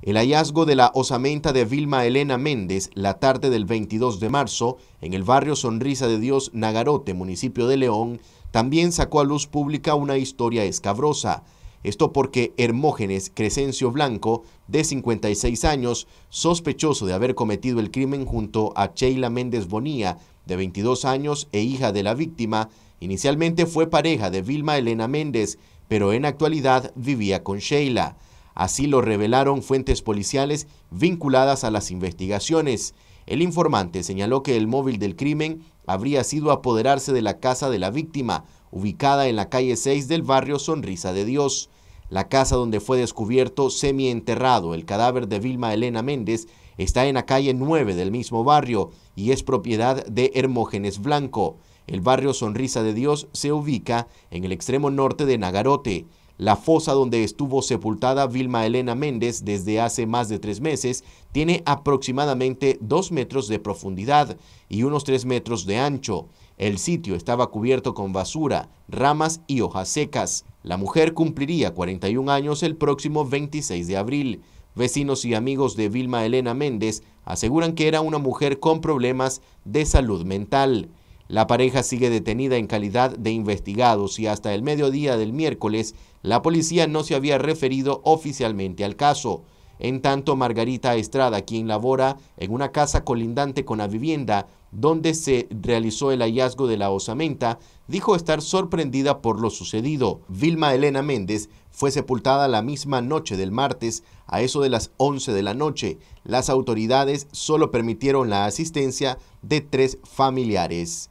El hallazgo de la osamenta de Vilma Elena Méndez la tarde del 22 de marzo en el barrio Sonrisa de Dios Nagarote, municipio de León, también sacó a luz pública una historia escabrosa. Esto porque Hermógenes Crescencio Blanco, de 56 años, sospechoso de haber cometido el crimen junto a Sheila Méndez Bonía, de 22 años e hija de la víctima, inicialmente fue pareja de Vilma Elena Méndez, pero en actualidad vivía con Sheila. Así lo revelaron fuentes policiales vinculadas a las investigaciones. El informante señaló que el móvil del crimen habría sido apoderarse de la casa de la víctima, ubicada en la calle 6 del barrio Sonrisa de Dios. La casa donde fue descubierto semienterrado el cadáver de Vilma Elena Méndez está en la calle 9 del mismo barrio y es propiedad de Hermógenes Blanco. El barrio Sonrisa de Dios se ubica en el extremo norte de Nagarote. La fosa donde estuvo sepultada Vilma Elena Méndez desde hace más de tres meses tiene aproximadamente dos metros de profundidad y unos tres metros de ancho. El sitio estaba cubierto con basura, ramas y hojas secas. La mujer cumpliría 41 años el próximo 26 de abril. Vecinos y amigos de Vilma Elena Méndez aseguran que era una mujer con problemas de salud mental. La pareja sigue detenida en calidad de investigados y hasta el mediodía del miércoles la policía no se había referido oficialmente al caso. En tanto, Margarita Estrada, quien labora en una casa colindante con la vivienda donde se realizó el hallazgo de la osamenta, dijo estar sorprendida por lo sucedido. Vilma Elena Méndez fue sepultada la misma noche del martes a eso de las 11 de la noche. Las autoridades solo permitieron la asistencia de tres familiares.